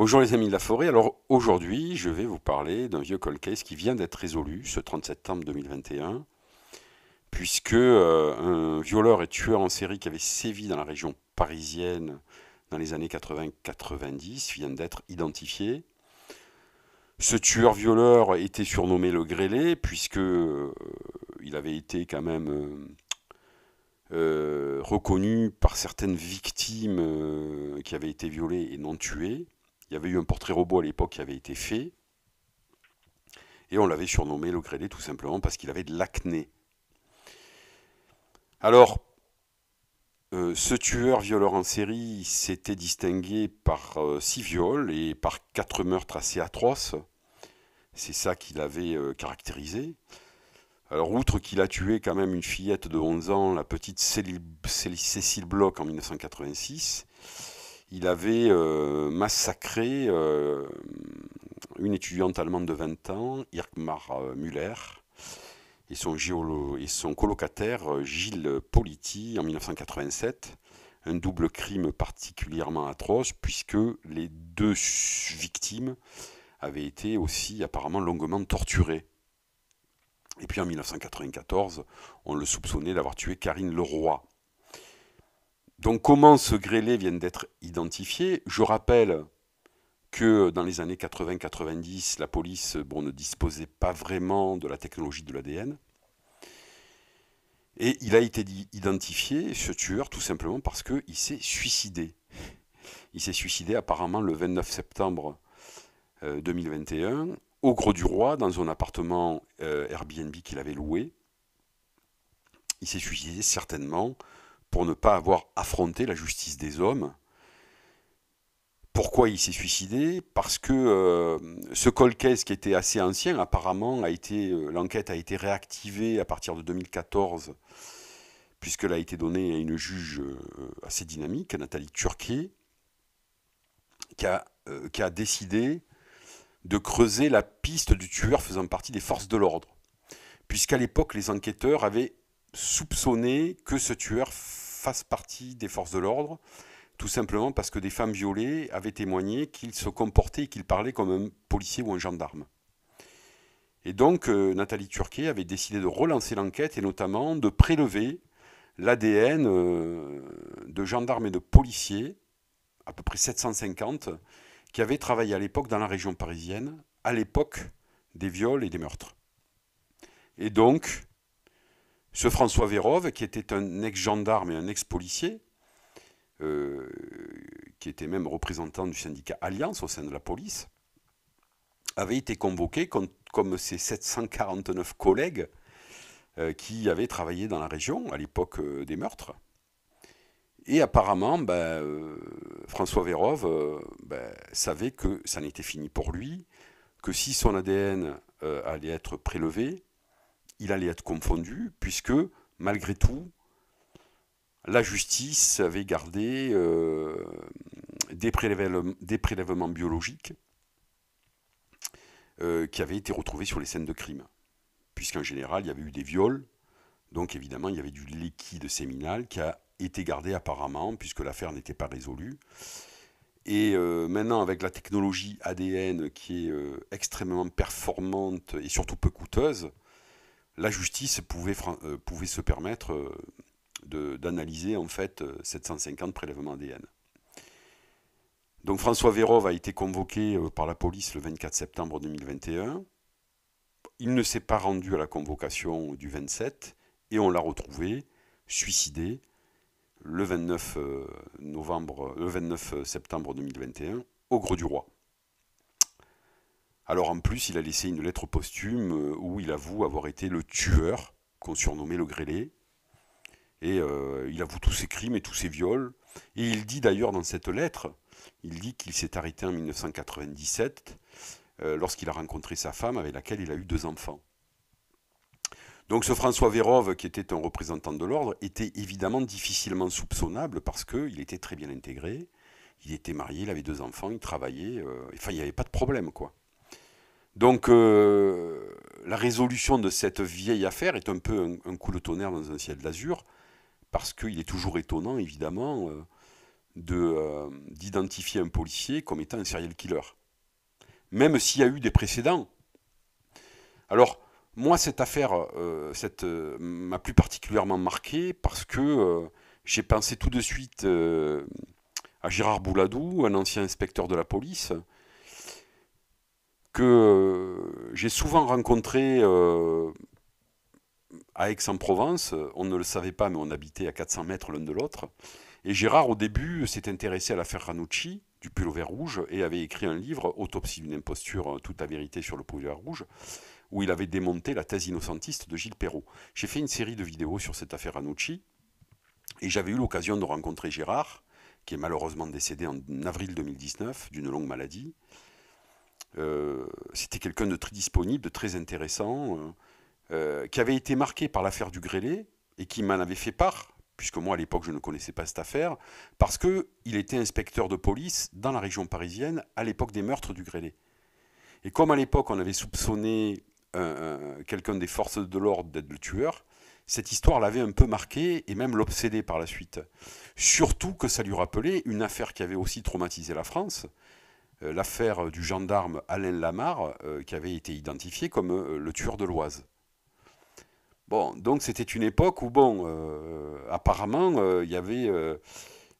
Bonjour les amis de la forêt, alors aujourd'hui je vais vous parler d'un vieux cold case qui vient d'être résolu ce 30 septembre 2021, puisque euh, un violeur et tueur en série qui avait sévi dans la région parisienne dans les années 80-90 vient d'être identifié. Ce tueur violeur était surnommé le grêlé, puisque euh, il avait été quand même euh, reconnu par certaines victimes qui avaient été violées et non tuées. Il y avait eu un portrait robot à l'époque qui avait été fait. Et on l'avait surnommé le grêlé tout simplement parce qu'il avait de l'acné. Alors, euh, ce tueur violeur en série s'était distingué par euh, six viols et par quatre meurtres assez atroces. C'est ça qu'il avait euh, caractérisé. Alors, outre qu'il a tué quand même une fillette de 11 ans, la petite Cécile Bloch en 1986, il avait euh, massacré euh, une étudiante allemande de 20 ans, Irkmar euh, Müller, et son, et son colocataire Gilles Politi en 1987. Un double crime particulièrement atroce, puisque les deux victimes avaient été aussi apparemment longuement torturées. Et puis en 1994, on le soupçonnait d'avoir tué Karine Leroy, donc comment ce grêlé vient d'être identifié Je rappelle que dans les années 80-90, la police ne disposait pas vraiment de la technologie de l'ADN. Et il a été identifié, ce tueur, tout simplement parce qu'il s'est suicidé. Il s'est suicidé apparemment le 29 septembre 2021 euh, au Gros du Roi, dans un appartement euh, Airbnb qu'il avait loué. Il s'est suicidé certainement pour ne pas avoir affronté la justice des hommes. Pourquoi il s'est suicidé Parce que euh, ce cold qui était assez ancien, apparemment, a été euh, l'enquête a été réactivée à partir de 2014, puisqu'elle a été donnée à une juge euh, assez dynamique, Nathalie Turquet, qui qui a décidé de creuser la piste du tueur faisant partie des forces de l'ordre. Puisqu'à l'époque, les enquêteurs avaient soupçonné que ce tueur fasse partie des forces de l'ordre, tout simplement parce que des femmes violées avaient témoigné qu'ils se comportaient et qu'ils parlaient comme un policier ou un gendarme. Et donc, euh, Nathalie Turquet avait décidé de relancer l'enquête et notamment de prélever l'ADN euh, de gendarmes et de policiers, à peu près 750, qui avaient travaillé à l'époque dans la région parisienne, à l'époque des viols et des meurtres. Et donc, ce François Vérove, qui était un ex-gendarme et un ex-policier, euh, qui était même représentant du syndicat Alliance au sein de la police, avait été convoqué comme, ses 749 collègues euh, qui avaient travaillé dans la région à l'époque euh, des meurtres. Et apparemment, ben, François Vérove ben, savait que ça n'était fini pour lui, que si son ADN allait être prélevé, il allait être confondu, puisque malgré tout, la justice avait gardé euh, des, prélèvements, biologiques euh, qui avaient été retrouvés sur les scènes de crime. Puisqu'en général, il y avait eu des viols, donc évidemment, il y avait du liquide séminal qui a été gardé apparemment, puisque l'affaire n'était pas résolue. Et euh, maintenant, avec la technologie ADN qui est extrêmement performante et surtout peu coûteuse, la justice pouvait, euh, se permettre euh, d'analyser en fait 750 euh, prélèvements ADN. Donc François Vérov a été convoqué par la police le 24 septembre 2021. Il ne s'est pas rendu à la convocation du 27 et on l'a retrouvé suicidé le 29, le 29 septembre 2021 au Gros du Roi. Alors en plus, il a laissé une lettre posthume euh, où il avoue avoir été le tueur, qu'on surnommait le grêlé. Et euh, il avoue tous ses crimes et tous ses viols. Et il dit d'ailleurs dans cette lettre, il dit qu'il s'est arrêté en 1997 euh, lorsqu'il a rencontré sa femme avec laquelle il a eu deux enfants. Donc ce François Vérove, qui était un représentant de l'ordre, était évidemment difficilement soupçonnable parce qu'il était très bien intégré, il était marié, il avait deux enfants, il travaillait, enfin il n'y avait pas de problème quoi. Donc, euh, la résolution de cette vieille affaire est un peu un, coup de tonnerre dans un ciel d'azur, parce qu'il est toujours étonnant, évidemment, euh, euh, d'identifier un policier comme étant un serial killer, même s'il y a eu des précédents. Alors, moi, cette affaire m'a plus particulièrement marqué parce que j'ai pensé tout de suite à Gérard Bouladou, un ancien inspecteur de la police, que euh, j'ai souvent rencontré euh, à Aix-en-Provence. On ne le savait pas, mais on habitait à 400 mètres l'un de l'autre. Et Gérard, au début, s'est intéressé à l'affaire Ranucci du pullover rouge et avait écrit un livre, Autopsie d'une imposture, hein, toute la vérité sur le pullover rouge, où il avait démonté la thèse innocentiste de Gilles Perrault. J'ai fait une série de vidéos sur cette affaire Ranucci et j'avais eu l'occasion de rencontrer Gérard, qui est malheureusement décédé en avril 2019 d'une longue maladie. Euh, c'était quelqu'un de très disponible, de très intéressant, euh, euh, qui avait été marqué par l'affaire du Grélet et qui m'en avait fait part puisque moi à l'époque je ne connaissais pas cette affaire, parce qu'il était inspecteur de police dans la région parisienne à l'époque des meurtres du Grélet. Et comme à l'époque on avait soupçonné quelqu'un des forces de l'ordre d'être le tueur, cette histoire l'avait un peu marqué et même l'obsédé par la suite. Surtout que ça lui rappelait une affaire qui avait aussi traumatisé la France, euh, l'affaire du gendarme Alain Lamar, euh, qui avait été identifié comme euh, le tueur de l'Oise. Bon, donc c'était une époque où, bon, apparemment, il y avait,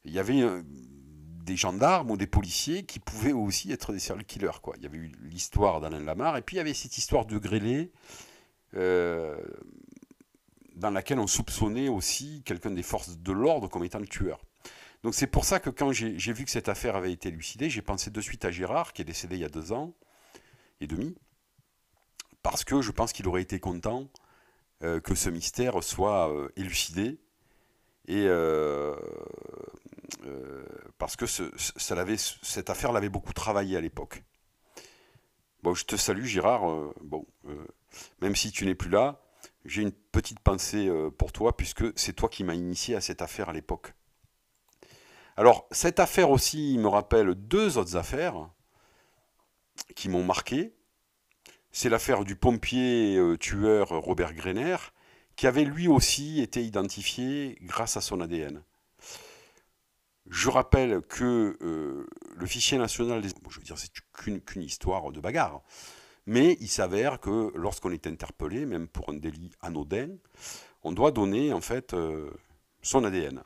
des gendarmes ou des policiers qui pouvaient aussi être des serial killers, quoi. Il y avait eu l'histoire d'Alain Lamar, et puis il y avait cette histoire de Grélé, dans laquelle on soupçonnait aussi quelqu'un des forces de l'ordre comme étant le tueur. Donc c'est pour ça que quand j'ai vu que cette affaire avait été élucidée, j'ai pensé de suite à Gérard, qui est décédé il y a deux ans et demi, parce que je pense qu'il aurait été content euh, que ce mystère soit euh, élucidé, et euh, parce que cette affaire l'avait beaucoup travaillé à l'époque. Bon, je te salue Gérard, bon, même si tu n'es plus là, j'ai une petite pensée pour toi, puisque c'est toi qui m'as initié à cette affaire à l'époque. Alors, cette affaire aussi me rappelle deux autres affaires qui m'ont marqué. C'est l'affaire du pompier euh, tueur Robert Greiner qui avait lui aussi été identifié grâce à son ADN. Je rappelle que euh, le fichier national des... je veux dire, c'est qu'une histoire de bagarre. Mais il s'avère que lorsqu'on est interpellé, même pour un délit anodin, on doit donner en fait euh, son ADN.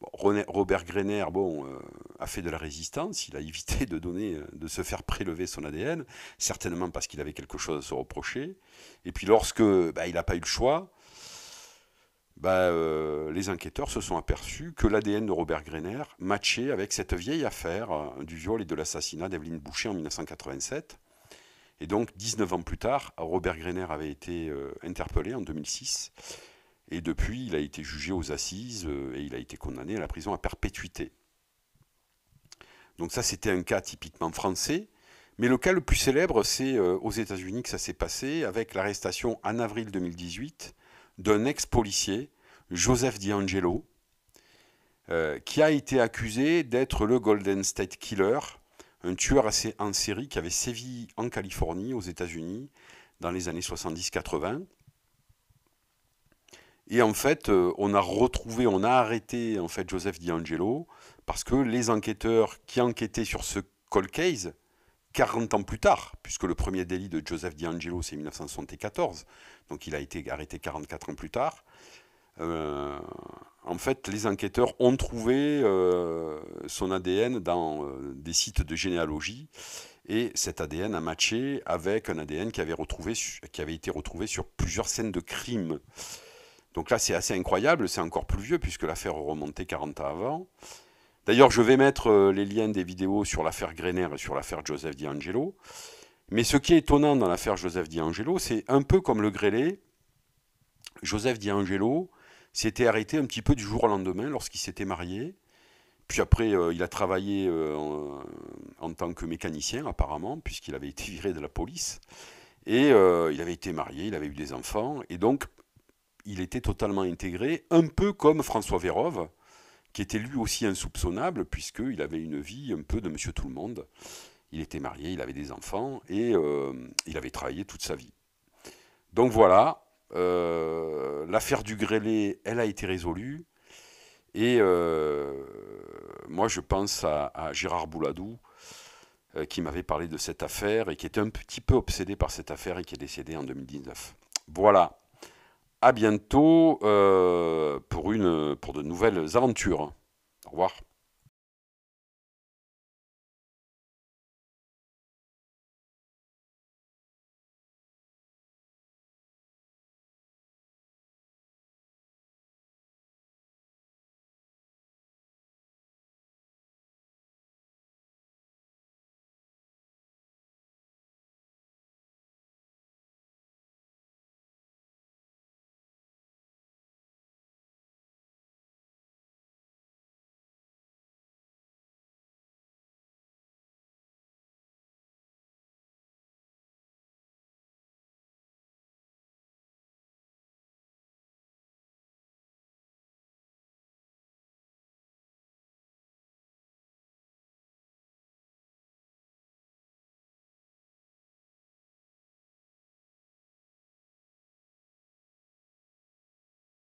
Robert Greiner bon, euh, a fait de la résistance, il a évité de, donner, euh, de se faire prélever son ADN, certainement parce qu'il avait quelque chose à se reprocher. Et puis lorsque bah, il n'a pas eu le choix, bah, euh, les enquêteurs se sont aperçus que l'ADN de Robert Greiner matchait avec cette vieille affaire du viol et de l'assassinat d'Evelyne Boucher en 1987. Et donc, 19 ans plus tard, Robert Greiner avait été interpellé en 2006 et depuis, il a été jugé aux assises euh, et il a été condamné à la prison à perpétuité. Donc ça, c'était un cas typiquement français. Mais le cas le plus célèbre, c'est euh, aux États-Unis que ça s'est passé avec l'arrestation en avril 2018 d'un ex-policier, Joseph D'Angelo, euh, qui a été accusé d'être le Golden State Killer, un tueur assez en série qui avait sévi en Californie, aux États-Unis, dans les années 70-80 et en fait, euh, on a retrouvé, on a arrêté en fait Joseph D'Angelo parce que les enquêteurs qui enquêtaient sur ce cold case, 40 ans plus tard, puisque le premier délit de Joseph D'Angelo c'est 1974, donc il a été arrêté 44 ans plus tard. Euh, en fait, les enquêteurs ont trouvé euh, son ADN dans des sites de généalogie et cet ADN a matché avec un ADN qui avait, qui avait été retrouvé sur plusieurs scènes de crime. Donc là, c'est assez incroyable, c'est encore plus vieux puisque l'affaire remontait 40 ans avant. D'ailleurs, je vais mettre euh, les liens des vidéos sur l'affaire Greiner et sur l'affaire Joseph D'Angelo. Mais ce qui est étonnant dans l'affaire Joseph D'Angelo, c'est un peu comme le grêlé. Joseph D'Angelo s'était arrêté un petit peu du jour au lendemain lorsqu'il s'était marié. Puis après, euh, il a travaillé euh, en, tant que mécanicien, apparemment, puisqu'il avait été viré de la police. Et il avait été marié, il avait eu des enfants. Et donc, il était totalement intégré, un peu comme François Vérove, qui était lui aussi insoupçonnable, puisqu'il avait une vie un peu de monsieur tout le monde. Il était marié, il avait des enfants, et euh, il avait travaillé toute sa vie. Donc voilà, euh, l'affaire du grêlé, elle a été résolue. Et euh, moi, je pense à, Gérard Bouladou, qui m'avait parlé de cette affaire et qui était un petit peu obsédé par cette affaire et qui est décédé en 2019. Voilà à bientôt euh, pour, une, pour de nouvelles aventures. Au revoir.